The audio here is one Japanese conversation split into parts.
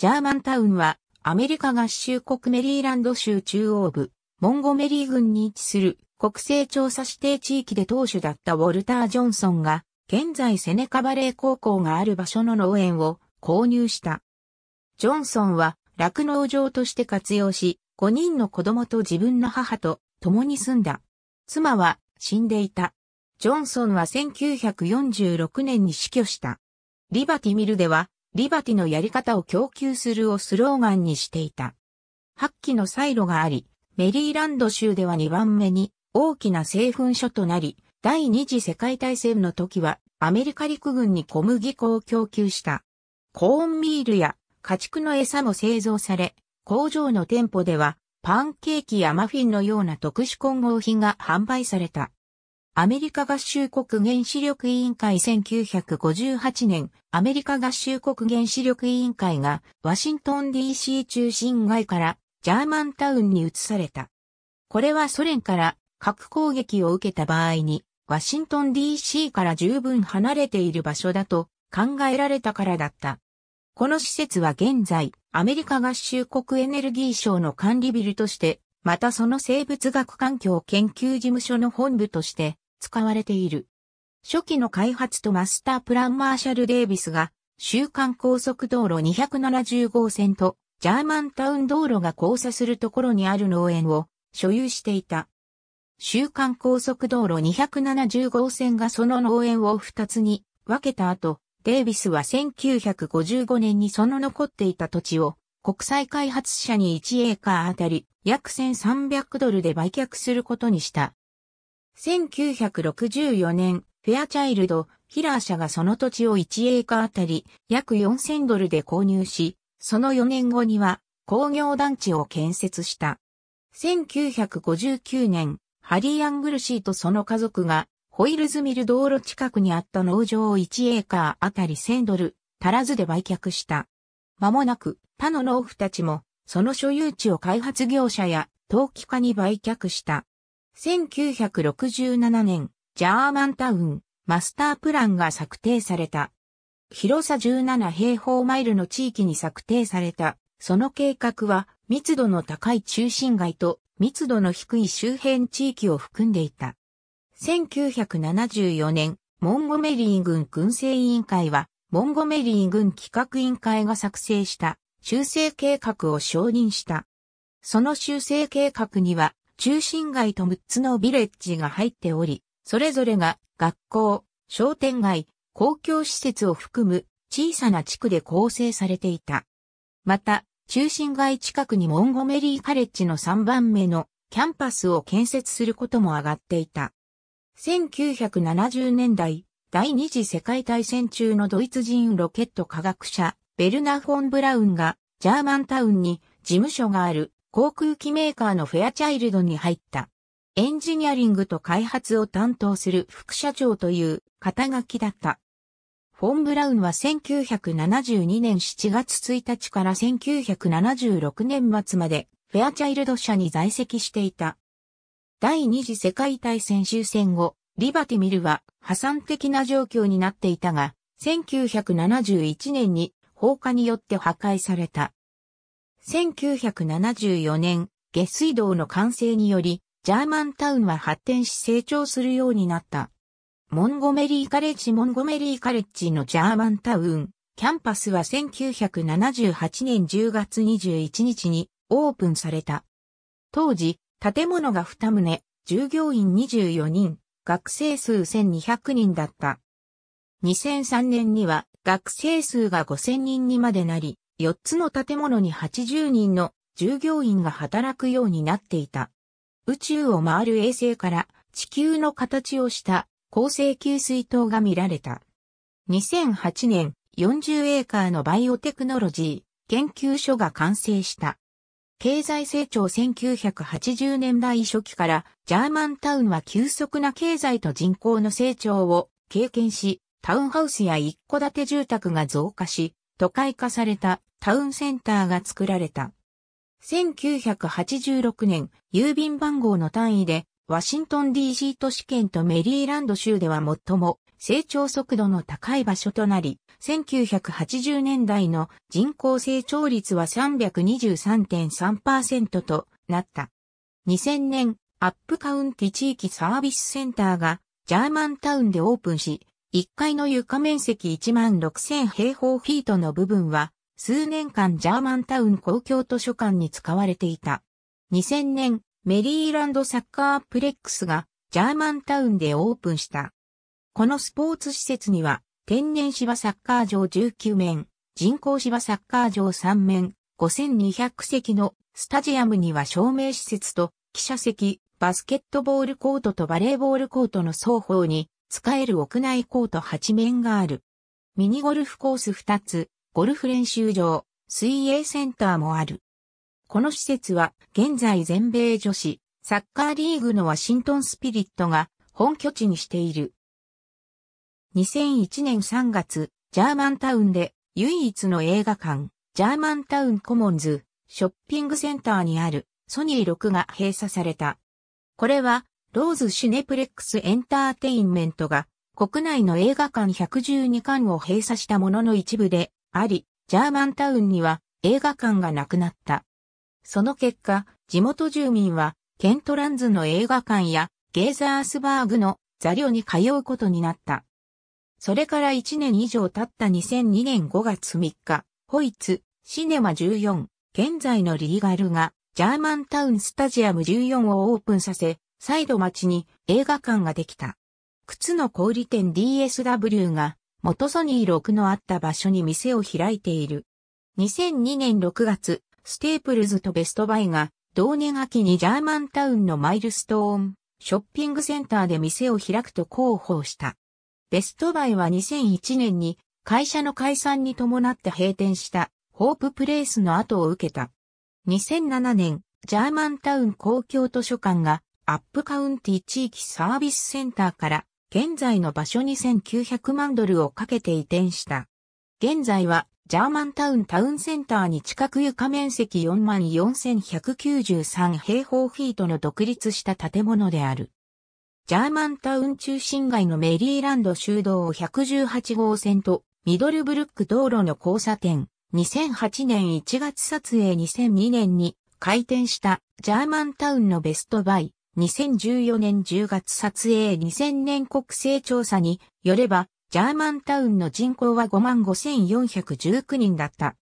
ジャーマンタウンは、アメリカ合衆国メリーランド州中央部、モンゴメリー郡に位置する国勢調査指定地域で当主だったウォルター・ジョンソンが、現在セネカバレー高校がある場所の農園を購入した。ジョンソンは、落農場として活用し、5人の子供と自分の母と共に住んだ。妻は死んでいた。ジョンソンは1946年に死去した。リバティミルではリバティのやり方を供給するをスローガンにしていた。8基のサイロがあり、メリーランド州では2番目に大きな製粉所となり、第二次世界大戦の時はアメリカ陸軍に小麦粉を供給した。コーンミールや家畜の餌も製造され、工場の店舗ではパンケーキやマフィンのような特殊混合品が販売された。アメリカ合衆国原子力委員会1958年、アメリカ合衆国原子力委員会がワシントン DC 中心街からジャーマンタウンに移された。これはソ連から核攻撃を受けた場合に、ワシントン DC から十分離れている場所だと考えられたからだった。この施設は現在、アメリカ合衆国エネルギー省の管理ビルとして、またその生物学環境研究事務所の本部として使われている。初期の開発とマスタープランマーシャル・デイビスが、週刊高速道路270号線と、ジャーマンタウン道路が交差するところにある農園を所有していた。週刊高速道路270号線がその農園を2つに分けた後、デイビスは1955年にその残っていた土地を国際開発者に1エーカーあたり約1300ドルで売却することにした。1964年、フェアチャイルド、ヒラー社がその土地を1エーカーあたり約4000ドルで購入し、その4年後には工業団地を建設した。1959年、ハリー・アングルシーとその家族がホイールズミル道路近くにあった農場を1エーカーあたり1000ドル足らずで売却した。間もなく他の農夫たちもその所有地を開発業者や投機家に売却した。1967年、ジャーマンタウン、マスタープランが策定された。広さ17平方マイルの地域に策定された。その計画は、密度の高い中心街と密度の低い周辺地域を含んでいた。1974年、モンゴメリー軍軍政委員会は、モンゴメリー軍企画委員会が作成した修正計画を承認した。その修正計画には、中心街と6つのビレッジが入っており、それぞれが学校、商店街、公共施設を含む小さな地区で構成されていた。また、中心街近くにモンゴメリーカレッジの3番目のキャンパスを建設することも上がっていた。1970年代、第二次世界大戦中のドイツ人ロケット科学者、ベルナ・フォン・ブラウンが、ジャーマンタウンに事務所がある航空機メーカーのフェアチャイルドに入った。エンジニアリングと開発を担当する副社長という肩書きだった。フォン・ブラウンは1972年7月1日から1976年末までフェアチャイルド社に在籍していた。第二次世界大戦終戦後、リバティミルは破産的な状況になっていたが、1971年に放火によって破壊された。1974年、下水道の完成により、ジャーマンタウンは発展し成長するようになった。モンゴメリーカレッジモンゴメリーカレッジのジャーマンタウン、キャンパスは1978年10月21日にオープンされた。当時、建物が2棟、従業員24人、学生数1200人だった。2003年には学生数が5000人にまでなり、4つの建物に80人の従業員が働くようになっていた。宇宙を回る衛星から地球の形をした高性給水塔が見られた。2008年40エーカーのバイオテクノロジー研究所が完成した。経済成長1980年代初期からジャーマンタウンは急速な経済と人口の成長を経験し、タウンハウスや一戸建て住宅が増加し、都会化されたタウンセンターが作られた。1986年、郵便番号の単位で、ワシントン DC 都市圏とメリーランド州では最も成長速度の高い場所となり、1980年代の人口成長率は323.3%となった。2000年、アップカウンティ地域サービスセンターがジャーマンタウンでオープンし、1階の床面積16000平方フィートの部分は、数年間ジャーマンタウン公共図書館に使われていた。2000年、メリーランドサッカープレックスがジャーマンタウンでオープンした。このスポーツ施設には、天然芝サッカー場19面、人工芝サッカー場3面、5200席のスタジアムには照明施設と記者席、バスケットボールコートとバレーボールコートの双方に使える屋内コート8面がある。ミニゴルフコース2つ、ゴルフ練習場、水泳センターもある。この施設は現在全米女子サッカーリーグのワシントンスピリットが本拠地にしている。2001年3月、ジャーマンタウンで唯一の映画館、ジャーマンタウンコモンズショッピングセンターにあるソニー6が閉鎖された。これはローズシネプレックスエンターテインメントが国内の映画館112館を閉鎖したものの一部であり、ジャーマンタウンには映画館がなくなった。その結果、地元住民はケントランズの映画館やゲーザースバーグの座寮に通うことになった。それから1年以上経った2002年5月3日、ホイツ、シネマ14、現在のリーガルが、ジャーマンタウンスタジアム14をオープンさせ、再度町に映画館ができた。靴の小売店 DSW が元ソニー6のあった場所に店を開いている。2002年6月、ステープルズとベストバイが同年秋にジャーマンタウンのマイルストーンショッピングセンターで店を開くと広報した。ベストバイは2001年に会社の解散に伴って閉店したホーププレイスの後を受けた。2007年、ジャーマンタウン公共図書館がアップカウンティ地域サービスセンターから現在の場所に1900万ドルをかけて移転した。現在はジャーマンタウンタウンセンターに近く床面積44,193平方フィートの独立した建物である。ジャーマンタウン中心街のメリーランド修道118号線とミドルブルック道路の交差点、2008年1月撮影2002年に開店したジャーマンタウンのベストバイ、2014年10月撮影2000年国勢調査によれば、ジャーマンタウンの人口は55,419人だった。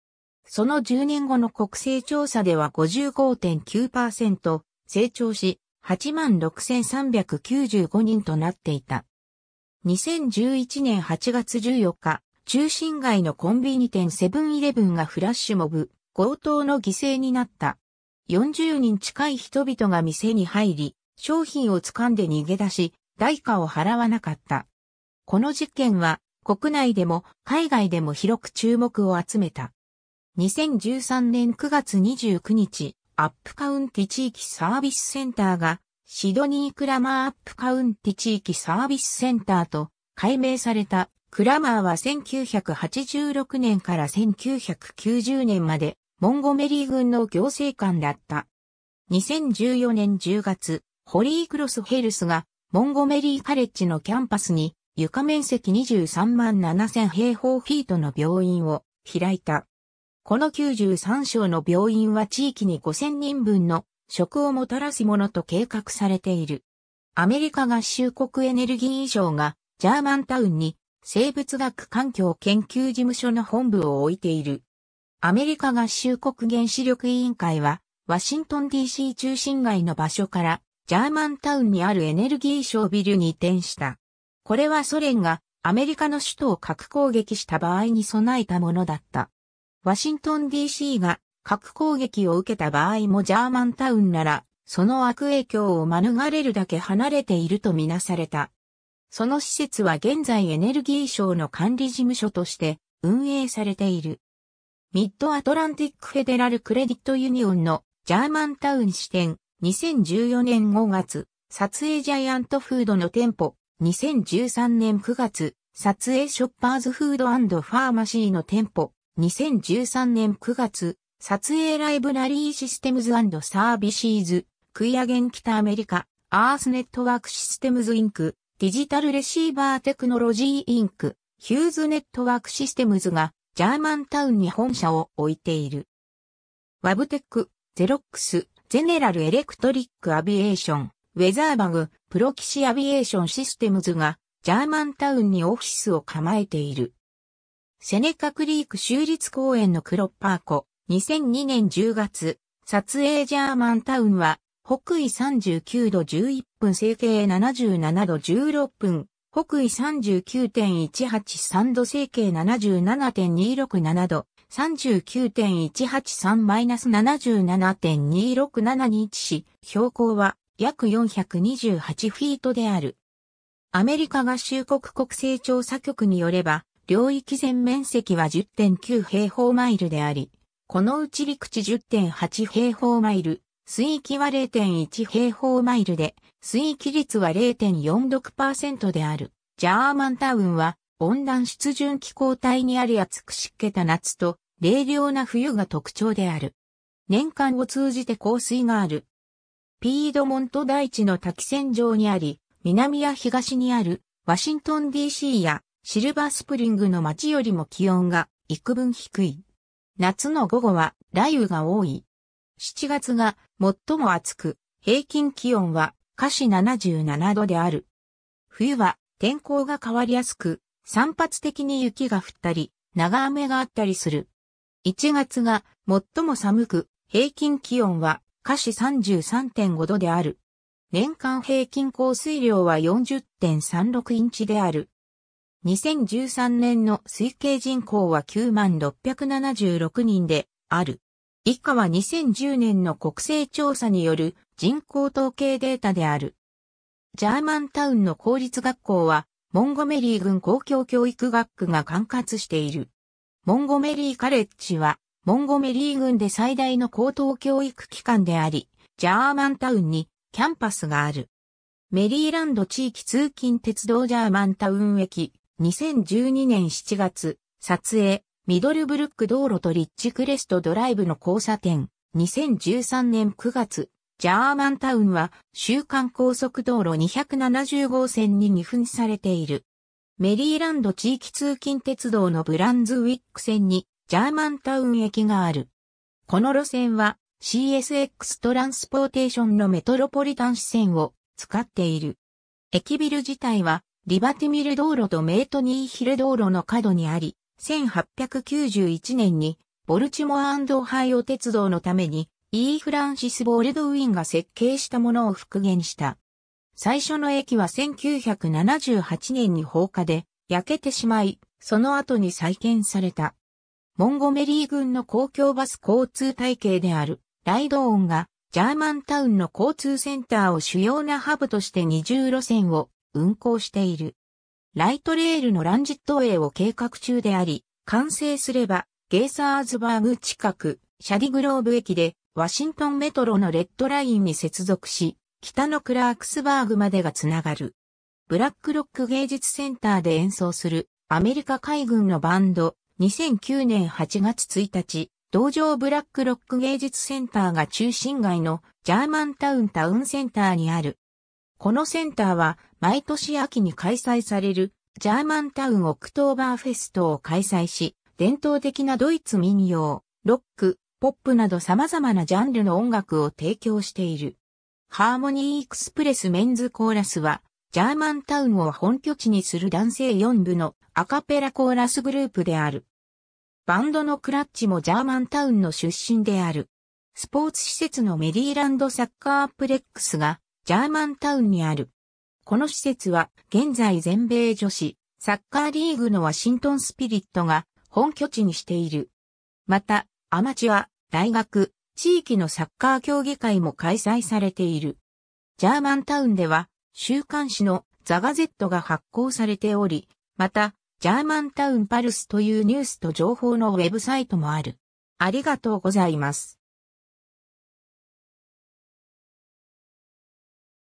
その10年後の国勢調査では55.9%成長し、86,395人となっていた。2011年8月14日、中心街のコンビニ店セブンイレブンがフラッシュモブ、強盗の犠牲になった。40人近い人々が店に入り、商品を掴んで逃げ出し、代価を払わなかった。この事件は国内でも海外でも広く注目を集めた。2013年9月29日、アップカウンティ地域サービスセンターがシドニークラマーアップカウンティ地域サービスセンターと改名されたクラマーは1986年から1990年までモンゴメリー軍の行政官だった。2014年10月、ホリークロスヘルスがモンゴメリーカレッジのキャンパスに床面積23万7000平方フィートの病院を開いた。この93床の病院は地域に5000人分の食をもたらすものと計画されている。アメリカ合衆国エネルギー省がジャーマンタウンに生物学環境研究事務所の本部を置いている。アメリカ合衆国原子力委員会はワシントン DC 中心街の場所からジャーマンタウンにあるエネルギー省ビルに移転した。これはソ連がアメリカの首都を核攻撃した場合に備えたものだった。ワシントン DC が核攻撃を受けた場合もジャーマンタウンなら、その悪影響を免れるだけ離れているとみなされた。その施設は現在エネルギー省の管理事務所として運営されている。ミッドアトランティックフェデラルクレディットユニオンのジャーマンタウン支店2014年5月、撮影ジャイアントフードの店舗、2013年9月、撮影ショッパーズフードファーマシーの店舗、2013年9月、撮影ライブラリーシステムズサービシーズ、クイアゲン北アメリカ、アースネットワークシステムズインク、ディジタルレシーバーテクノロジーインク、ヒューズネットワークシステムズが、ジャーマンタウンに本社を置いている。ワブテック、ゼロックス、ゼネラルエレクトリックアビエーション、ウェザーバグ、プロキシアビエーションシステムズが、ジャーマンタウンにオフィスを構えている。セネカクリーク州立公園のクロッパー湖、2002年10月、撮影ジャーマンタウンは、北緯39度11分、整形77度16分、北緯39.183度整形77.267度、39.183-77.267に位置し、標高は約428フィートである。アメリカ合衆国国勢調査局によれば、領域全面積は10.9平方マイルであり、このうち陸地10.8平方マイル、水域は0.1平方マイルで、水域率は0.46%である。ジャーマンタウンは温暖湿潤気候帯にあり暑く湿気た夏と冷涼な冬が特徴である。年間を通じて降水がある。ピードモント大地の滝線上にあり、南や東にあるワシントン DC やシルバースプリングの街よりも気温が幾分低い。夏の午後は雷雨が多い。7月が最も暑く、平均気温は下肢77度である。冬は天候が変わりやすく、散発的に雪が降ったり、長雨があったりする。1月が最も寒く、平均気温は下肢33.5度である。年間平均降水量は40.36インチである。2013年の推計人口は9676人である。以下は2010年の国勢調査による人口統計データである。ジャーマンタウンの公立学校は、モンゴメリー郡公共教育学区が管轄している。モンゴメリーカレッジは、モンゴメリー郡で最大の高等教育機関であり、ジャーマンタウンにキャンパスがある。メリーランド地域通勤鉄道ジャーマンタウン駅、2012年7月、撮影、ミドルブルック道路とリッチクレストドライブの交差点、2013年9月、ジャーマンタウンは、週間高速道路270号線に2分されている。メリーランド地域通勤鉄道のブランズウィック線に、ジャーマンタウン駅がある。この路線は、CSX トランスポーテーションのメトロポリタン支線を使っている。駅ビル自体は、リバティミル道路とメイトニーヒル道路の角にあり、1891年にボルチモアオハイオ鉄道のために E. フランシス・ボールドウィンが設計したものを復元した。最初の駅は1978年に放火で焼けてしまい、その後に再建された。モンゴメリー軍の公共バス交通体系であるライドオンがジャーマンタウンの交通センターを主要なハブとして二重路線を運行している。ライトレールのランジットウェイを計画中であり、完成すれば、ゲーサーズバーグ近く、シャディグローブ駅で、ワシントンメトロのレッドラインに接続し、北のクラークスバーグまでがつながる。ブラックロック芸術センターで演奏するアメリカ海軍のバンド2009年8月1日、同場ブラックロック芸術センターが中心街のジャーマンタウンタウンセンターにある。このセンターは毎年秋に開催されるジャーマンタウンオクトーバーフェストを開催し、伝統的なドイツ民謡、ロック、ポップなど様々なジャンルの音楽を提供している。ハーモニーエクスプレスメンズコーラスは、ジャーマンタウンを本拠地にする男性4部のアカペラコーラスグループである。バンドのクラッチもジャーマンタウンの出身である。スポーツ施設のメリーランドサッカープレックスがジャーマンタウンにある。この施設は現在全米女子サッカーリーグのワシントンスピリットが本拠地にしている。また、アマチュア、大学、地域のサッカー競技会も開催されている。ジャーマンタウンでは週刊誌のザガゼットが発行されており、また、ジャーマンタウンパルスというニュースと情報のウェブサイトもある。ありがとうございます。